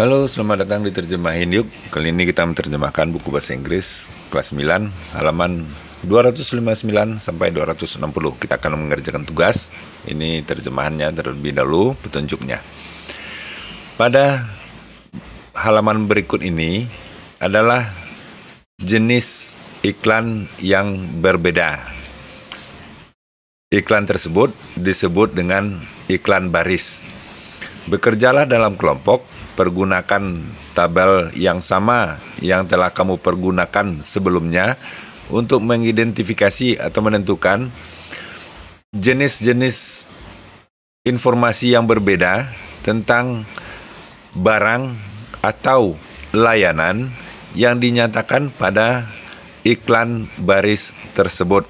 Halo, selamat datang di Terjemahin Yuk. Kali ini kita menerjemahkan buku bahasa Inggris kelas 9 halaman 259 sampai 260. Kita akan mengerjakan tugas. Ini terjemahannya terlebih dahulu petunjuknya. Pada halaman berikut ini adalah jenis iklan yang berbeda. Iklan tersebut disebut dengan iklan baris. Bekerjalah dalam kelompok Pergunakan tabel yang sama yang telah kamu pergunakan sebelumnya untuk mengidentifikasi atau menentukan jenis-jenis informasi yang berbeda tentang barang atau layanan yang dinyatakan pada iklan baris tersebut.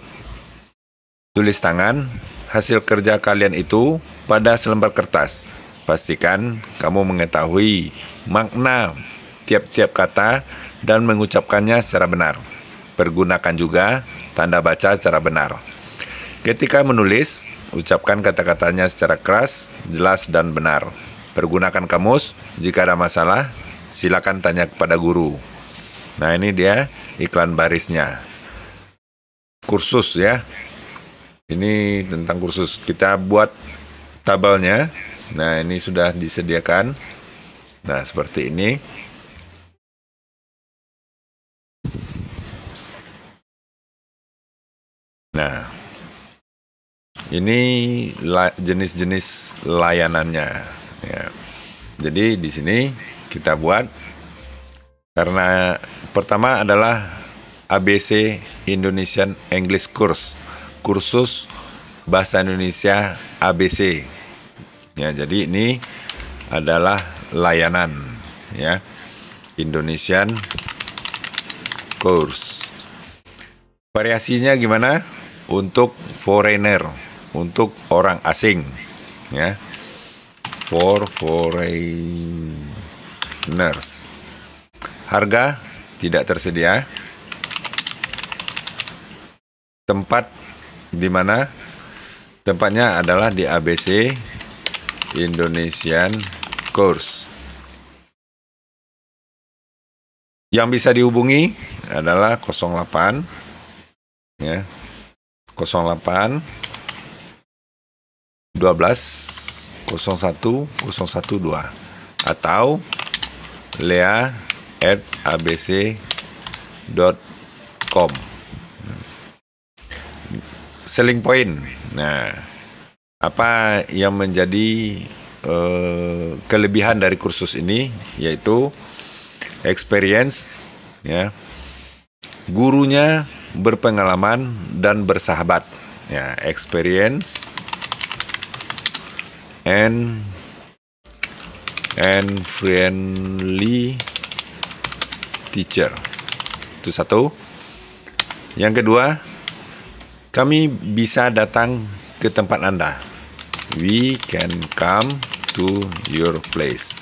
Tulis tangan hasil kerja kalian itu pada selembar kertas. Pastikan kamu mengetahui makna tiap-tiap kata dan mengucapkannya secara benar. Pergunakan juga tanda baca secara benar. Ketika menulis, ucapkan kata-katanya secara keras, jelas, dan benar. Pergunakan kamus, jika ada masalah, silakan tanya kepada guru. Nah ini dia iklan barisnya. Kursus ya. Ini tentang kursus. Kita buat tabelnya Nah, ini sudah disediakan. Nah, seperti ini. Nah, ini jenis-jenis layanannya. Ya. Jadi di sini kita buat karena pertama adalah ABC Indonesian English Course, kursus bahasa Indonesia ABC Ya, jadi ini adalah layanan ya. Indonesian course. Variasinya gimana? Untuk foreigner, untuk orang asing ya. For foreigners. Harga tidak tersedia. Tempat di mana? Tempatnya adalah di ABC Indonesian Course. Yang bisa dihubungi adalah 08 ya. 08 12 01 012 atau lea at com selling point. Nah, apa yang menjadi uh, kelebihan dari kursus ini yaitu experience ya gurunya berpengalaman dan bersahabat ya experience and and friendly teacher itu satu yang kedua kami bisa datang ke tempat Anda We can come to your place.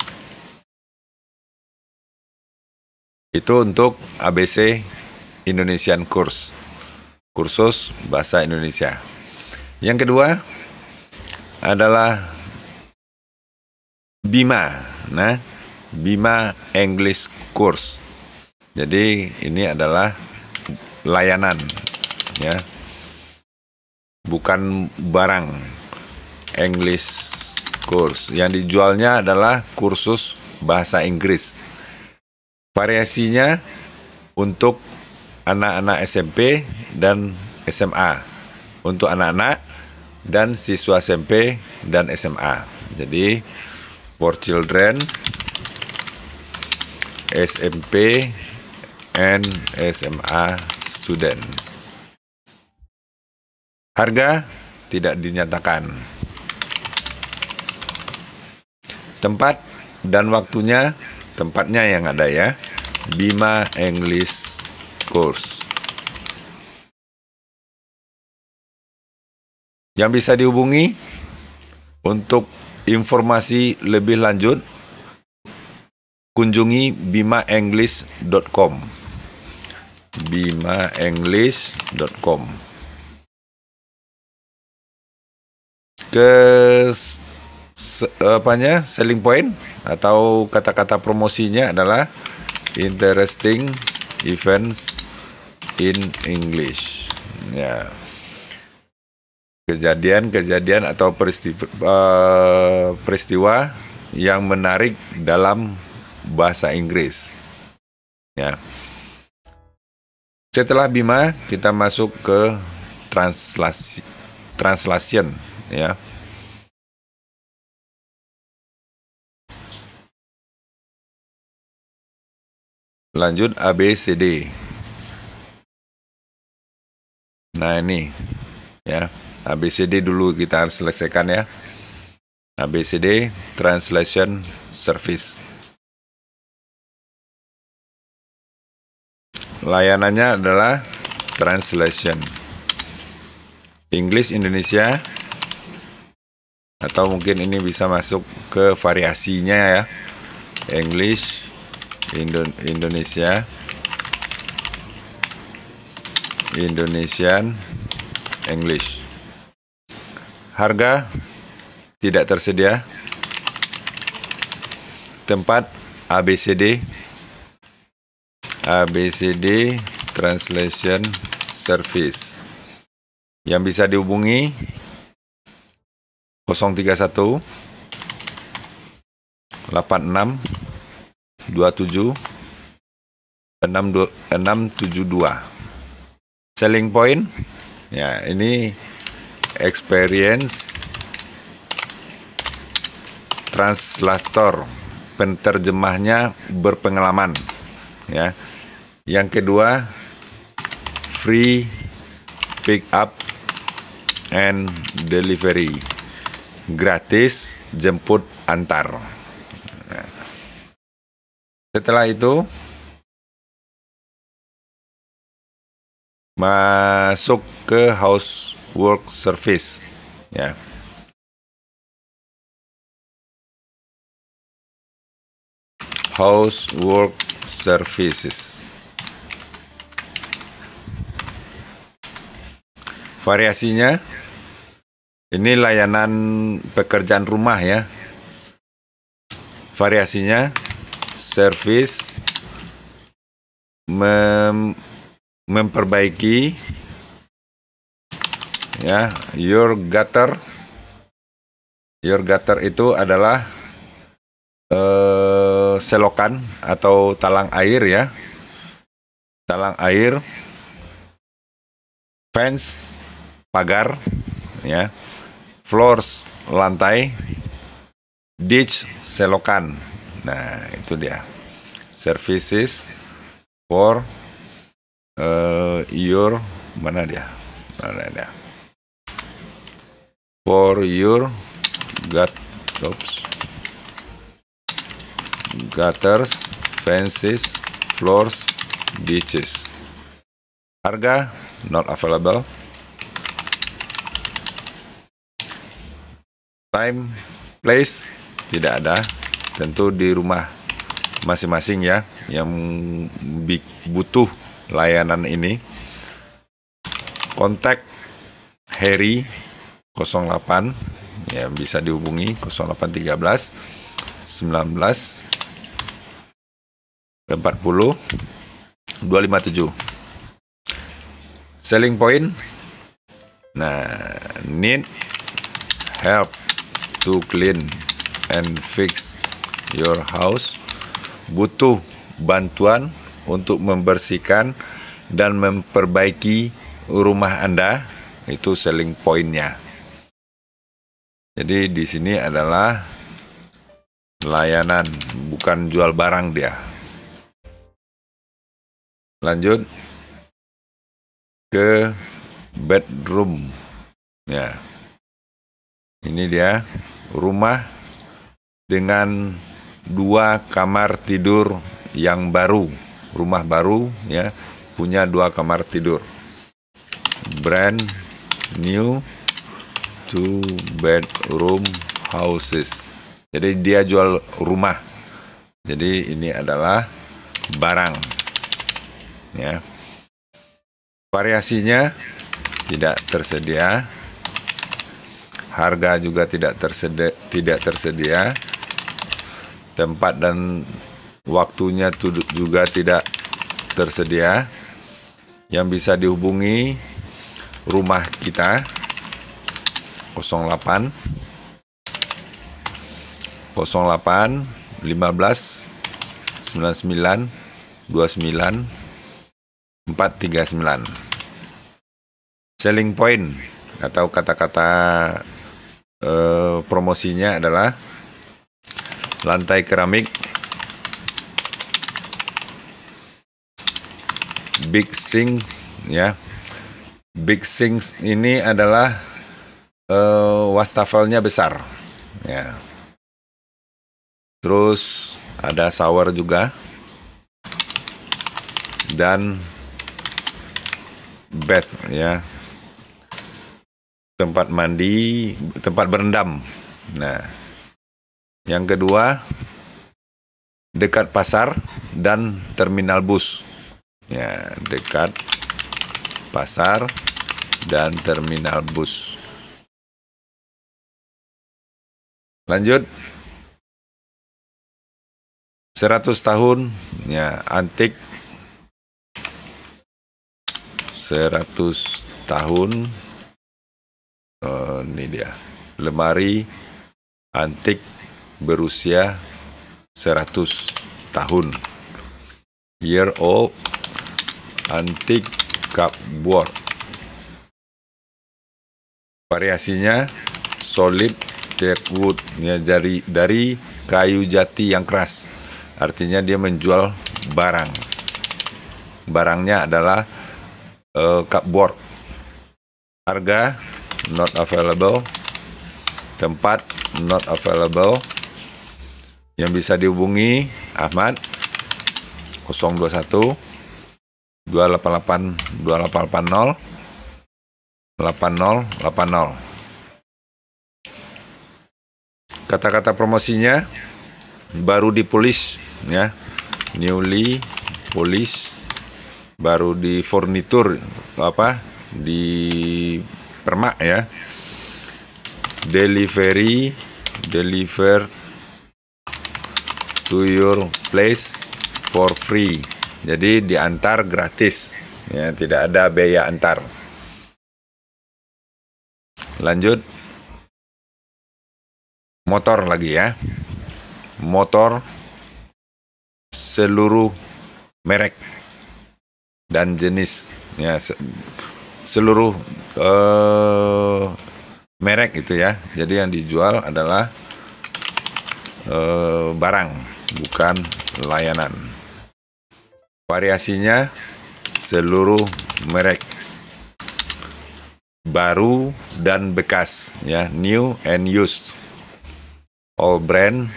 Itu untuk ABC Indonesian Course. Kursus Bahasa Indonesia. Yang kedua adalah Bima. Nah, Bima English Course. Jadi ini adalah layanan ya. Bukan barang English course. Yang dijualnya adalah kursus bahasa Inggris. Variasinya untuk anak-anak SMP dan SMA. Untuk anak-anak dan siswa SMP dan SMA. Jadi for children SMP and SMA students. Harga tidak dinyatakan. Tempat dan waktunya, tempatnya yang ada ya. Bima English Course. Yang bisa dihubungi untuk informasi lebih lanjut kunjungi bimaenglish.com bimaenglish.com ke se, apanya selling point atau kata-kata promosinya adalah interesting events in English. Ya. Kejadian-kejadian atau peristiwa, uh, eh, peristiwa yang menarik dalam bahasa Inggris. Ya. Setelah Bima, kita masuk ke translasi translation ya. Lanjut ABCD Nah ini ya ABCD dulu kita harus selesaikan ya. ABCD translation service. Layanannya adalah translation. English Indonesia atau mungkin ini bisa masuk ke variasinya ya English Indo Indonesia Indonesian English Harga tidak tersedia Tempat ABCD ABCD Translation Service yang bisa dihubungi 031 86 27 672 selling point ya ini experience translator penterjemahnya berpengalaman ya yang kedua free pick up and delivery gratis jemput antar setelah itu masuk ke housework service ya. Housework services. Variasinya ini layanan pekerjaan rumah ya. Variasinya servis mem memperbaiki ya your gutter your gutter itu adalah eh, selokan atau talang air ya talang air fence pagar ya floors lantai ditch selokan Nah, itu dia. Services for uh, your mana dia? Mana dia? For your gut, oops, gutters, fences, floors, beaches. Harga not available. Time, place tidak ada tentu di rumah masing-masing ya yang butuh layanan ini kontak Harry 08 ya bisa dihubungi 0813 19 40 257 selling point nah need help to clean and fix your house butuh bantuan untuk membersihkan dan memperbaiki rumah Anda. Itu selling pointnya. Jadi di sini adalah layanan, bukan jual barang dia. Lanjut ke bedroom. Ya. Ini dia rumah dengan dua kamar tidur yang baru, rumah baru ya, punya dua kamar tidur. Brand new two bedroom houses. Jadi dia jual rumah. Jadi ini adalah barang. Ya. Variasinya tidak tersedia. Harga juga tidak tersedia, tidak tersedia tempat dan waktunya juga tidak tersedia yang bisa dihubungi rumah kita 08 08 15 99 29 439 selling point atau kata-kata eh, promosinya adalah lantai keramik big sink ya big sink ini adalah uh, wastafelnya besar ya terus ada shower juga dan bed ya tempat mandi tempat berendam nah yang kedua, dekat pasar dan terminal bus. Ya, dekat pasar dan terminal bus. Lanjut. 100 tahun ya antik 100 tahun oh, ini dia lemari antik berusia 100 tahun. Year old antique cupboard. Variasinya solid wood ya dari dari kayu jati yang keras. Artinya dia menjual barang. Barangnya adalah uh, cupboard. Harga not available. Tempat not available yang bisa dihubungi Ahmad 021 288 2880 8080 kata-kata promosinya baru dipulis ya newly polis baru di furnitur apa di permak ya delivery deliver to your place for free. Jadi diantar gratis. Ya, tidak ada biaya antar. Lanjut. Motor lagi ya. Motor seluruh merek dan jenis ya seluruh uh, merek itu ya. Jadi yang dijual adalah uh, barang bukan layanan. Variasinya seluruh merek baru dan bekas ya, new and used. All brand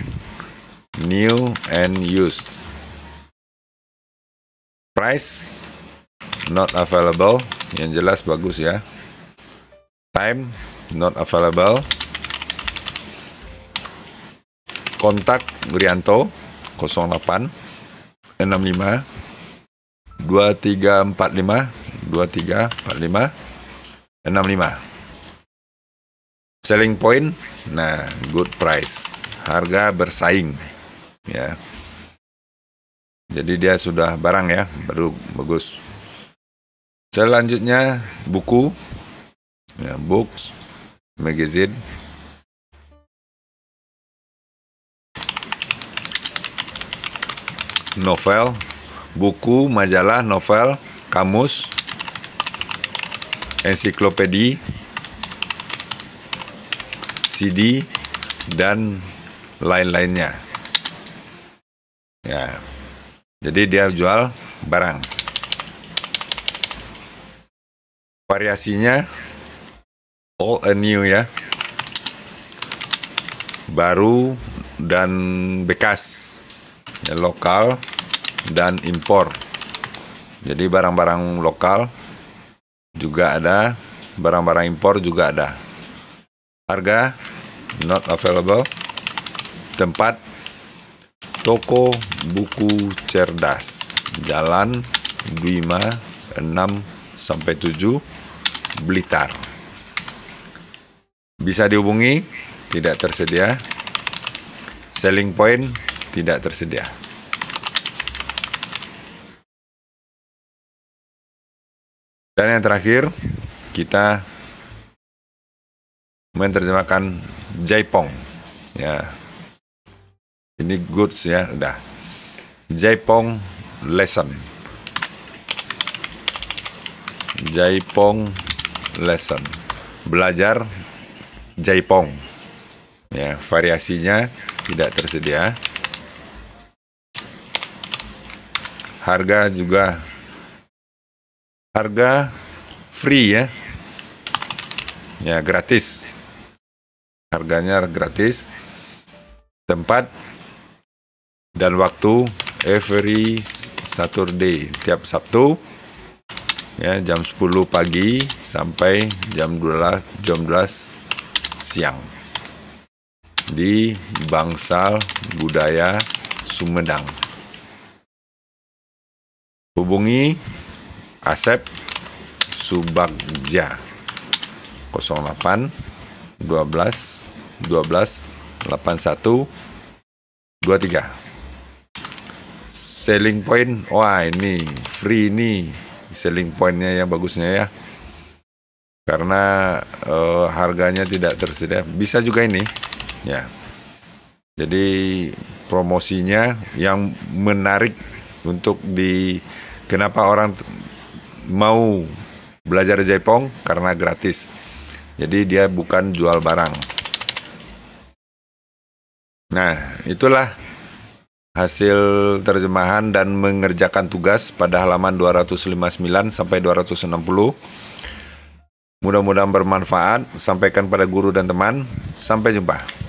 new and used. Price not available, yang jelas bagus ya. Time not available. Kontak Rianto 08 65 2345 2345 65 selling point nah good price harga bersaing ya jadi dia sudah barang ya baru bagus selanjutnya buku ya books magazine novel, buku, majalah, novel, kamus, ensiklopedi, CD, dan lain-lainnya. Ya. Jadi dia jual barang. Variasinya all a new ya. Baru dan bekas ya, lokal dan impor. Jadi barang-barang lokal juga ada, barang-barang impor juga ada. Harga not available. Tempat Toko Buku Cerdas, Jalan Dwima 6 sampai 7 Blitar. Bisa dihubungi, tidak tersedia. Selling point tidak tersedia. Dan yang terakhir, kita menerjemahkan jaipong. Ya. Ini goods ya, udah. Jaipong lesson. Jaipong lesson. Belajar jaipong. Ya, variasinya tidak tersedia. harga juga harga free ya ya gratis harganya gratis tempat dan waktu every Saturday tiap Sabtu ya jam 10 pagi sampai jam 12 jam 12 siang di Bangsal Budaya Sumedang hubungi Asep Subagja 08 12 12 81 23 selling point wah ini free nih selling pointnya yang bagusnya ya karena uh, harganya tidak tersedia bisa juga ini ya jadi promosinya yang menarik untuk di Kenapa orang mau belajar Jaipong? Karena gratis. Jadi dia bukan jual barang. Nah, itulah hasil terjemahan dan mengerjakan tugas pada halaman 259 sampai 260. Mudah-mudahan bermanfaat. Sampaikan pada guru dan teman. Sampai jumpa.